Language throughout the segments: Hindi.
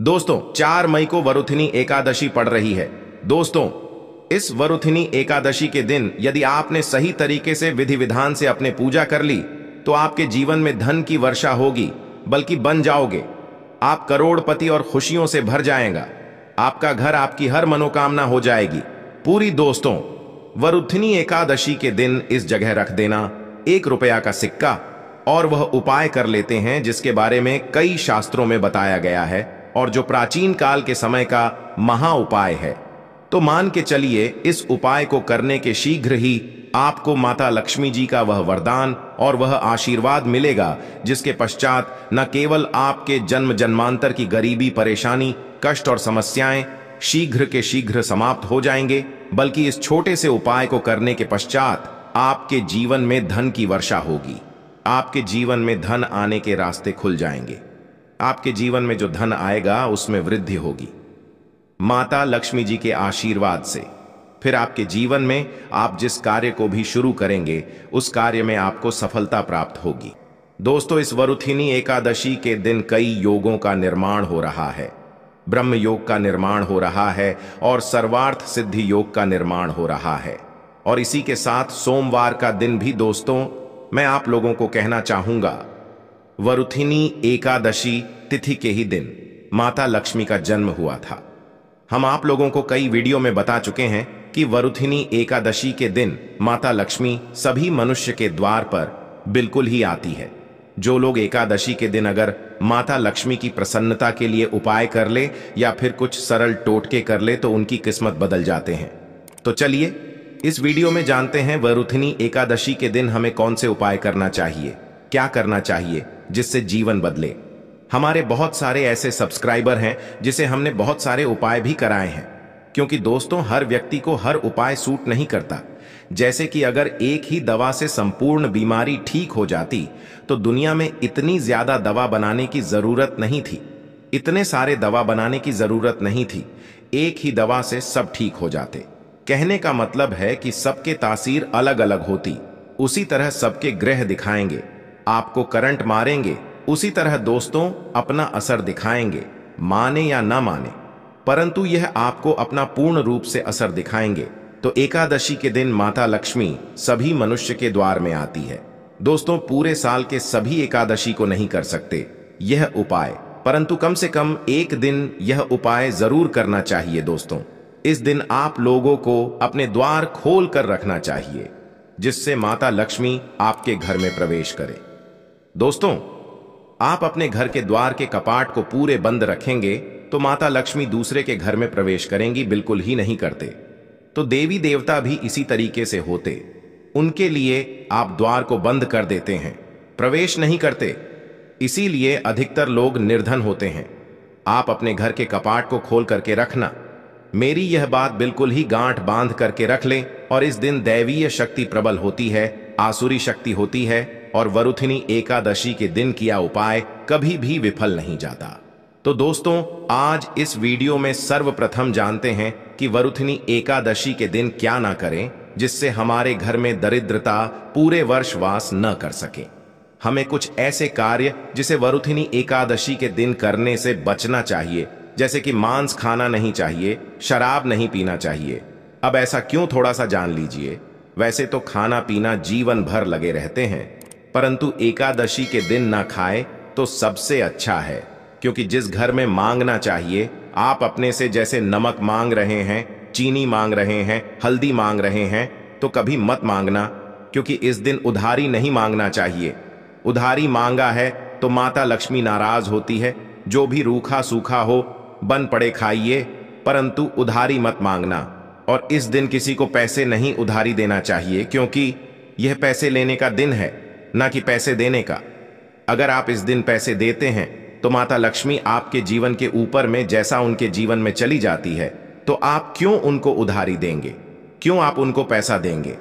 दोस्तों चार मई को वरुथिनी एकादशी पड़ रही है दोस्तों इस वरुथिनी एकादशी के दिन यदि आपने सही तरीके से विधि विधान से अपने पूजा कर ली तो आपके जीवन में धन की वर्षा होगी बल्कि बन जाओगे आप करोड़पति और खुशियों से भर जाएगा आपका घर आपकी हर मनोकामना हो जाएगी पूरी दोस्तों वरुथिनी एकादशी के दिन इस जगह रख देना एक रुपया का सिक्का और वह उपाय कर लेते हैं जिसके बारे में कई शास्त्रों में बताया गया है और जो प्राचीन काल के समय का महा उपाय है तो मान के चलिए इस उपाय को करने के शीघ्र ही आपको माता लक्ष्मी जी का वह वरदान और वह आशीर्वाद मिलेगा जिसके पश्चात न केवल आपके जन्म जन्मांतर की गरीबी परेशानी कष्ट और समस्याएं शीघ्र के शीघ्र समाप्त हो जाएंगे बल्कि इस छोटे से उपाय को करने के पश्चात आपके जीवन में धन की वर्षा होगी आपके जीवन में धन आने के रास्ते खुल जाएंगे आपके जीवन में जो धन आएगा उसमें वृद्धि होगी माता लक्ष्मी जी के आशीर्वाद से फिर आपके जीवन में आप जिस कार्य को भी शुरू करेंगे उस कार्य में आपको सफलता प्राप्त होगी दोस्तों इस वरुथिनी एकादशी के दिन कई योगों का निर्माण हो रहा है ब्रह्म योग का निर्माण हो रहा है और सर्वार्थ सिद्धि योग का निर्माण हो रहा है और इसी के साथ सोमवार का दिन भी दोस्तों मैं आप लोगों को कहना चाहूंगा वरुथिनी एकादशी तिथि के ही दिन माता लक्ष्मी का जन्म हुआ था हम आप लोगों को कई वीडियो में बता चुके हैं कि वरुथिनी एकादशी के दिन माता लक्ष्मी सभी मनुष्य के द्वार पर बिल्कुल ही आती है जो लोग एकादशी के दिन अगर माता लक्ष्मी की प्रसन्नता के लिए उपाय कर ले या फिर कुछ सरल टोटके कर ले तो उनकी किस्मत बदल जाते हैं तो चलिए इस वीडियो में जानते हैं वरुथिनी एकादशी के दिन हमें कौन से उपाय करना चाहिए क्या करना चाहिए जिससे जीवन बदले हमारे बहुत सारे ऐसे सब्सक्राइबर हैं जिसे हमने बहुत सारे उपाय भी कराए हैं क्योंकि दोस्तों हर व्यक्ति को हर उपाय सूट नहीं करता जैसे कि अगर एक ही दवा से संपूर्ण बीमारी ठीक हो जाती तो दुनिया में इतनी ज्यादा दवा बनाने की जरूरत नहीं थी इतने सारे दवा बनाने की जरूरत नहीं थी एक ही दवा से सब ठीक हो जाते कहने का मतलब है कि सबके तासीर अलग अलग होती उसी तरह सबके ग्रह दिखाएंगे आपको करंट मारेंगे उसी तरह दोस्तों अपना असर दिखाएंगे माने या ना माने परंतु यह आपको अपना पूर्ण रूप से असर दिखाएंगे तो एकादशी के दिन माता लक्ष्मी सभी मनुष्य के द्वार में आती है दोस्तों पूरे साल के सभी एकादशी को नहीं कर सकते यह उपाय परंतु कम से कम एक दिन यह उपाय जरूर करना चाहिए दोस्तों इस दिन आप लोगों को अपने द्वार खोल कर रखना चाहिए जिससे माता लक्ष्मी आपके घर में प्रवेश करे दोस्तों आप अपने घर के द्वार के कपाट को पूरे बंद रखेंगे तो माता लक्ष्मी दूसरे के घर में प्रवेश करेंगी बिल्कुल ही नहीं करते तो देवी देवता भी इसी तरीके से होते उनके लिए आप द्वार को बंद कर देते हैं प्रवेश नहीं करते इसीलिए अधिकतर लोग निर्धन होते हैं आप अपने घर के कपाट को खोल करके रखना मेरी यह बात बिल्कुल ही गांठ बांध करके रख लें और इस दिन दैवीय शक्ति प्रबल होती है आसुरी शक्ति होती है और वरुथिनी एकादशी के दिन किया उपाय कभी भी विफल नहीं जाता तो दोस्तों आज इस वीडियो में सर्वप्रथम जानते हैं कि वरुथिनी एकादशी के दिन क्या ना करें जिससे हमारे घर में दरिद्रता पूरे वर्ष वास न कर सके हमें कुछ ऐसे कार्य जिसे वरुथिनी एकादशी के दिन करने से बचना चाहिए जैसे कि मांस खाना नहीं चाहिए शराब नहीं पीना चाहिए अब ऐसा क्यों थोड़ा सा जान लीजिए वैसे तो खाना पीना जीवन भर लगे रहते हैं परंतु एकादशी के दिन ना खाए तो सबसे अच्छा है क्योंकि जिस घर में मांगना चाहिए आप अपने से जैसे नमक मांग रहे हैं चीनी मांग रहे हैं हल्दी मांग रहे हैं तो कभी मत मांगना क्योंकि इस दिन उधारी नहीं मांगना चाहिए उधारी मांगा है तो माता लक्ष्मी नाराज होती है जो भी रूखा सूखा हो बन पड़े खाइए परंतु उधारी मत मांगना और इस दिन किसी को पैसे नहीं उधारी देना चाहिए क्योंकि यह पैसे लेने का दिन है ना कि पैसे देने का अगर आप इस दिन पैसे देते हैं तो माता लक्ष्मी आपके जीवन के ऊपर में जैसा उनके जीवन में चली जाती है तो आप क्यों उनको उधारी देंगे क्यों आप उनको पैसा देंगे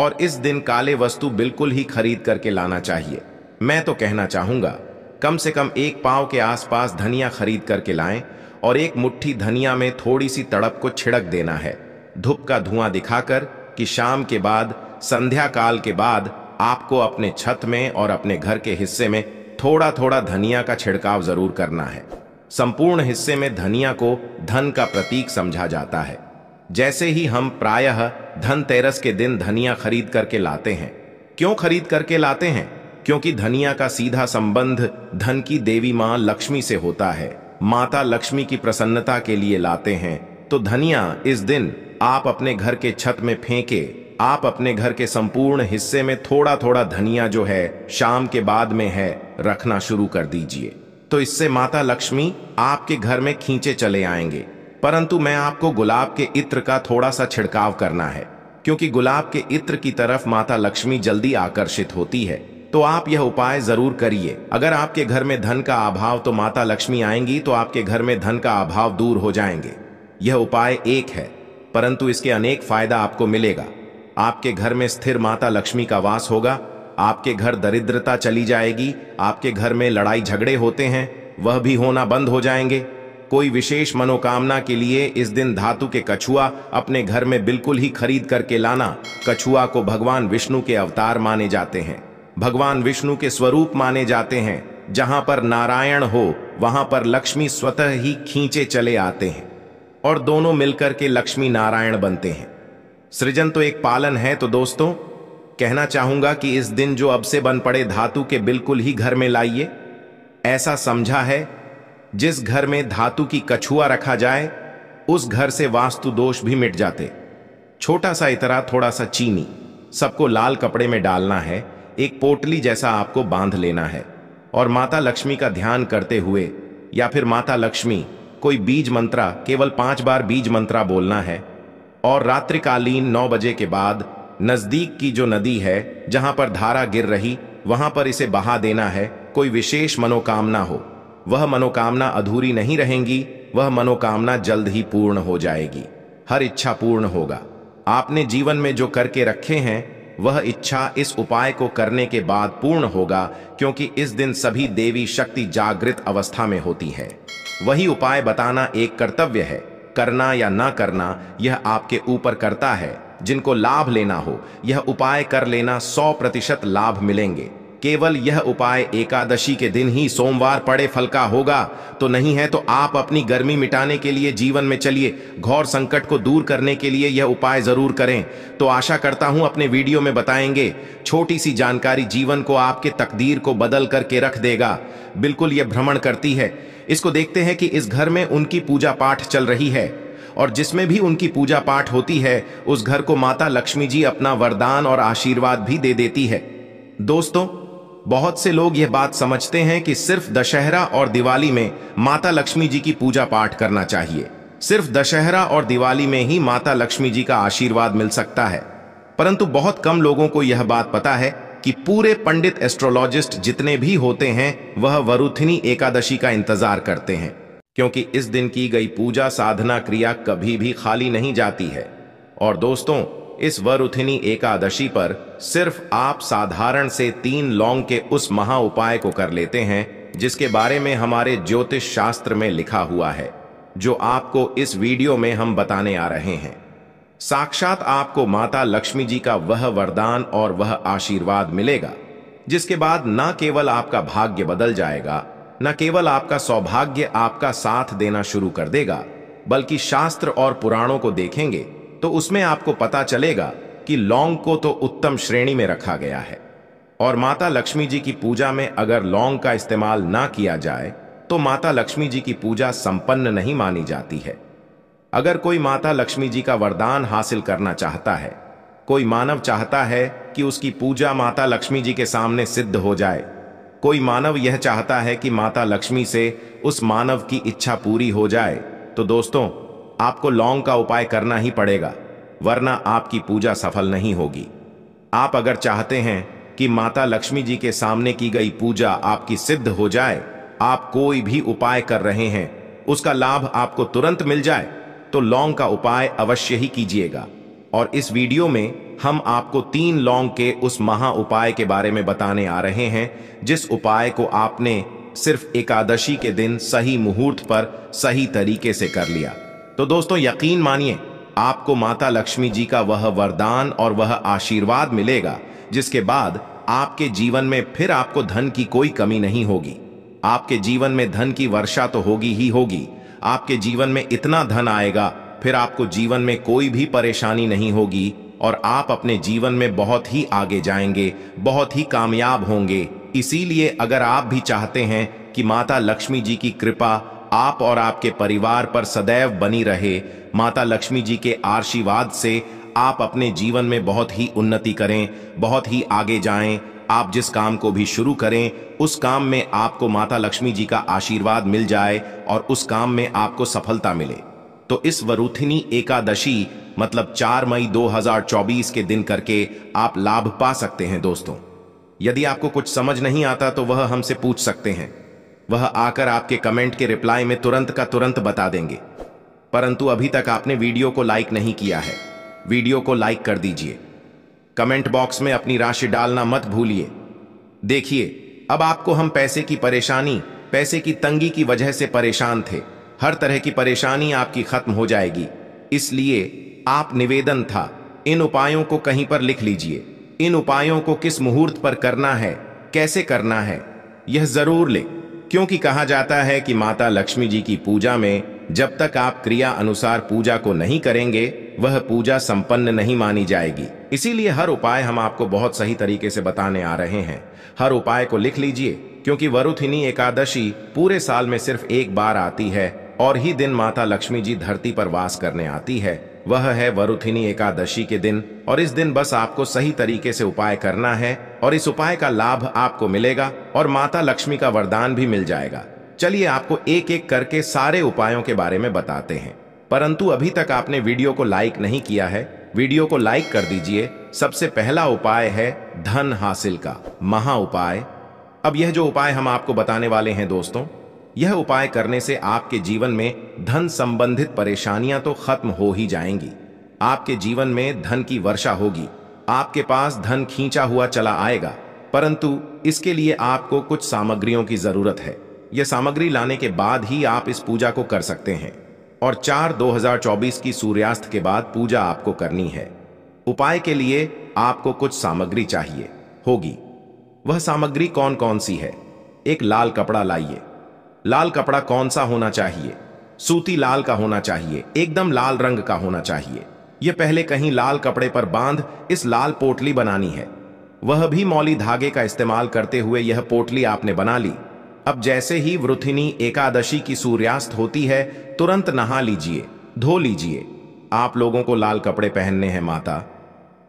और इस दिन काले वस्तु बिल्कुल ही खरीद करके लाना चाहिए मैं तो कहना चाहूंगा कम से कम एक पाव के आसपास धनिया खरीद करके लाएं और एक मुट्ठी धनिया में थोड़ी सी तड़प को छिड़क देना है धूप का धुआं दिखाकर कि शाम के बाद संध्या काल के बाद आपको अपने छत में और अपने घर के हिस्से में थोड़ा थोड़ा धनिया का छिड़काव जरूर करना है संपूर्ण हिस्से में धनिया को धन का प्रतीक समझा जाता है जैसे ही हम प्रायः धनतेरस के दिन धनिया खरीद करके लाते हैं क्यों खरीद करके लाते हैं क्योंकि धनिया का सीधा संबंध धन की देवी माँ लक्ष्मी से होता है माता लक्ष्मी की प्रसन्नता के लिए लाते हैं तो धनिया इस दिन आप अपने घर के छत में फेंके आप अपने घर के संपूर्ण हिस्से में थोड़ा थोड़ा धनिया जो है शाम के बाद में है रखना शुरू कर दीजिए तो इससे माता लक्ष्मी आपके घर में खींचे चले आएंगे परंतु मैं आपको गुलाब के इत्र का थोड़ा सा छिड़काव करना है क्योंकि गुलाब के इत्र की तरफ माता लक्ष्मी जल्दी आकर्षित होती है तो आप यह उपाय जरूर करिए अगर आपके घर में धन का अभाव तो माता लक्ष्मी आएंगी तो आपके घर में धन का अभाव दूर हो जाएंगे यह उपाय एक है परंतु इसके अनेक फायदा आपको मिलेगा आपके घर में स्थिर माता लक्ष्मी का वास होगा आपके घर दरिद्रता चली जाएगी आपके घर में लड़ाई झगड़े होते हैं वह भी होना बंद हो जाएंगे कोई विशेष मनोकामना के लिए इस दिन धातु के कछुआ अपने घर में बिल्कुल ही खरीद करके लाना कछुआ को भगवान विष्णु के अवतार माने जाते हैं भगवान विष्णु के स्वरूप माने जाते हैं जहां पर नारायण हो वहां पर लक्ष्मी स्वतः ही खींचे चले आते हैं और दोनों मिलकर के लक्ष्मी नारायण बनते हैं सृजन तो एक पालन है तो दोस्तों कहना चाहूंगा कि इस दिन जो अब से बन पड़े धातु के बिल्कुल ही घर में लाइए ऐसा समझा है जिस घर में धातु की कछुआ रखा जाए उस घर से वास्तु दोष भी मिट जाते छोटा सा इतरा थोड़ा सा चीनी सबको लाल कपड़े में डालना है एक पोटली जैसा आपको बांध लेना है और माता लक्ष्मी का ध्यान करते हुए या फिर माता लक्ष्मी कोई बीज मंत्रा केवल पांच बार बीज मंत्रा बोलना है और रात्रिकालीन नौ बजे के बाद नज़दीक की जो नदी है जहां पर धारा गिर रही वहां पर इसे बहा देना है कोई विशेष मनोकामना हो वह मनोकामना अधूरी नहीं रहेंगी वह मनोकामना जल्द ही पूर्ण हो जाएगी हर इच्छा पूर्ण होगा आपने जीवन में जो करके रखे हैं वह इच्छा इस उपाय को करने के बाद पूर्ण होगा क्योंकि इस दिन सभी देवी शक्ति जागृत अवस्था में होती है वही उपाय बताना एक कर्तव्य है करना या ना करना यह आपके ऊपर करता है जिनको लाभ लेना हो यह उपाय कर लेना 100 प्रतिशत लाभ मिलेंगे केवल यह उपाय एकादशी के दिन ही सोमवार पड़े फल का होगा तो नहीं है तो आप अपनी गर्मी मिटाने के लिए जीवन में चलिए घोर संकट को दूर करने के लिए यह उपाय जरूर करें तो आशा करता हूं अपने वीडियो में बताएंगे छोटी सी जानकारी जीवन को आपके तकदीर को बदल करके रख देगा बिल्कुल यह भ्रमण करती है इसको देखते हैं कि इस घर में उनकी पूजा पाठ चल रही है और जिसमें भी उनकी पूजा पाठ होती है उस घर को माता लक्ष्मी जी अपना वरदान और आशीर्वाद भी दे देती है दोस्तों बहुत से लोग यह बात समझते हैं कि सिर्फ दशहरा और दिवाली में माता लक्ष्मी जी की पूजा पाठ करना चाहिए सिर्फ दशहरा और दिवाली में ही माता लक्ष्मी जी का आशीर्वाद मिल सकता है परंतु बहुत कम लोगों को यह बात पता है कि पूरे पंडित एस्ट्रोलॉजिस्ट जितने भी होते हैं वह वरुथिनी एकादशी का इंतजार करते हैं क्योंकि इस दिन की गई पूजा साधना क्रिया कभी भी खाली नहीं जाती है और दोस्तों इस वरुथिनी एकादशी पर सिर्फ आप साधारण से तीन लौंग के उस महा उपाय को कर लेते हैं जिसके बारे में हमारे ज्योतिष शास्त्र में लिखा हुआ है जो आपको इस वीडियो में हम बताने आ रहे हैं साक्षात आपको माता लक्ष्मी जी का वह वरदान और वह आशीर्वाद मिलेगा जिसके बाद न केवल आपका भाग्य बदल जाएगा न केवल आपका सौभाग्य आपका साथ देना शुरू कर देगा बल्कि शास्त्र और पुराणों को देखेंगे तो उसमें आपको पता चलेगा कि लौंग को तो उत्तम श्रेणी में रखा गया है और माता लक्ष्मी जी की पूजा में अगर लौंग का इस्तेमाल ना किया जाए तो माता लक्ष्मी जी की पूजा संपन्न नहीं मानी जाती है अगर कोई माता लक्ष्मी जी का वरदान हासिल करना चाहता है कोई मानव चाहता है कि उसकी पूजा माता लक्ष्मी जी के सामने सिद्ध हो जाए कोई मानव यह चाहता है कि माता लक्ष्मी से उस मानव की इच्छा पूरी हो जाए तो दोस्तों आपको लौंग का उपाय करना ही पड़ेगा वरना आपकी पूजा सफल नहीं होगी आप अगर चाहते हैं कि माता लक्ष्मी जी के सामने की गई पूजा आपकी सिद्ध हो जाए आप कोई भी उपाय कर रहे हैं उसका लाभ आपको तुरंत मिल जाए तो लौंग का उपाय अवश्य ही कीजिएगा और इस वीडियो में हम आपको तीन लौंग के उस महा उपाय के बारे में बताने आ रहे हैं जिस उपाय को आपने सिर्फ एकादशी के दिन सही मुहूर्त पर सही तरीके से कर लिया तो दोस्तों यकीन मानिए आपको माता लक्ष्मी जी का वह वरदान और वह आशीर्वाद मिलेगा जिसके बाद आपके जीवन में फिर आपको धन की कोई कमी नहीं होगी आपके जीवन में धन की वर्षा तो होगी ही होगी आपके जीवन में इतना धन आएगा फिर आपको जीवन में कोई भी परेशानी नहीं होगी और आप अपने जीवन में बहुत ही आगे जाएंगे बहुत ही कामयाब होंगे इसीलिए अगर आप भी चाहते हैं कि माता लक्ष्मी जी की कृपा आप और आपके परिवार पर सदैव बनी रहे माता लक्ष्मी जी के आशीर्वाद से आप अपने जीवन में बहुत ही उन्नति करें बहुत ही आगे जाएं आप जिस काम को भी शुरू करें उस काम में आपको माता लक्ष्मी जी का आशीर्वाद मिल जाए और उस काम में आपको सफलता मिले तो इस वरुथिनी एकादशी मतलब 4 मई 2024 के दिन करके आप लाभ पा सकते हैं दोस्तों यदि आपको कुछ समझ नहीं आता तो वह हमसे पूछ सकते हैं वह आकर आपके कमेंट के रिप्लाई में तुरंत का तुरंत बता देंगे परंतु अभी तक आपने वीडियो को लाइक नहीं किया है वीडियो को लाइक कर दीजिए कमेंट बॉक्स में अपनी राशि डालना मत भूलिए देखिए अब आपको हम पैसे की परेशानी पैसे की तंगी की वजह से परेशान थे हर तरह की परेशानी आपकी खत्म हो जाएगी इसलिए आप निवेदन था इन उपायों को कहीं पर लिख लीजिए इन उपायों को किस मुहूर्त पर करना है कैसे करना है यह जरूर लिख क्योंकि कहा जाता है कि माता लक्ष्मी जी की पूजा में जब तक आप क्रिया अनुसार पूजा को नहीं करेंगे वह पूजा संपन्न नहीं मानी जाएगी इसीलिए हर उपाय हम आपको बहुत सही तरीके से बताने आ रहे हैं हर उपाय को लिख लीजिए क्योंकि वरुथिनी एकादशी पूरे साल में सिर्फ एक बार आती है और ही दिन माता लक्ष्मी जी धरती पर वास करने आती है वह है वरुथिनी एकादशी के दिन और इस दिन बस आपको सही तरीके से उपाय करना है और इस उपाय का लाभ आपको मिलेगा और माता लक्ष्मी का वरदान भी मिल जाएगा चलिए आपको एक एक करके सारे उपायों के बारे में बताते हैं परंतु अभी तक आपने वीडियो को लाइक नहीं किया है वीडियो को लाइक कर दीजिए सबसे पहला उपाय है धन हासिल का महा उपाय अब यह जो उपाय हम आपको बताने वाले हैं दोस्तों यह उपाय करने से आपके जीवन में धन संबंधित परेशानियां तो खत्म हो ही जाएंगी आपके जीवन में धन की वर्षा होगी आपके पास धन खींचा हुआ चला आएगा परंतु इसके लिए आपको कुछ सामग्रियों की जरूरत है यह सामग्री लाने के बाद ही आप इस पूजा को कर सकते हैं और चार 2024 की सूर्यास्त के बाद पूजा आपको करनी है उपाय के लिए आपको कुछ सामग्री चाहिए होगी वह सामग्री कौन कौन सी है एक लाल कपड़ा लाइए लाल कपड़ा कौन सा होना चाहिए सूती लाल का होना चाहिए एकदम लाल रंग का होना चाहिए यह पहले कहीं लाल कपड़े पर बांध इस लाल पोटली बनानी है वह भी मौली धागे का इस्तेमाल करते हुए यह पोटली आपने बना ली अब जैसे ही वृथिनी एकादशी की सूर्यास्त होती है तुरंत नहा लीजिए धो लीजिए आप लोगों को लाल कपड़े पहनने हैं माता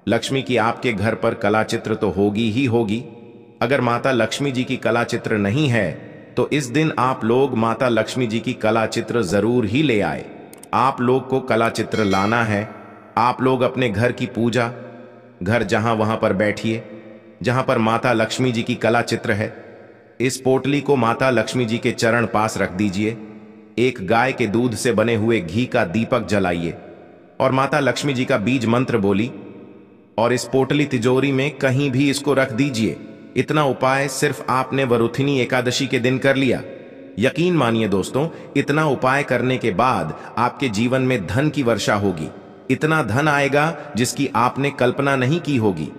लक्ष्मी की आपके घर पर कला चित्र तो होगी ही होगी अगर माता लक्ष्मी जी की कला चित्र नहीं है तो इस दिन आप लोग माता लक्ष्मी जी की कला चित्र जरूर ही ले आए आप लोग को कला चित्र लाना है आप लोग अपने घर की पूजा घर जहां वहां पर बैठिए जहां पर माता लक्ष्मी जी की कला चित्र है इस पोटली को माता लक्ष्मी जी के चरण पास रख दीजिए एक गाय के दूध से बने हुए घी का दीपक जलाइए और माता लक्ष्मी जी का बीज मंत्र बोली और इस पोटली तिजोरी में कहीं भी इसको रख दीजिए इतना उपाय सिर्फ आपने वरुथिनी एकादशी के दिन कर लिया यकीन मानिए दोस्तों इतना उपाय करने के बाद आपके जीवन में धन की वर्षा होगी इतना धन आएगा जिसकी आपने कल्पना नहीं की होगी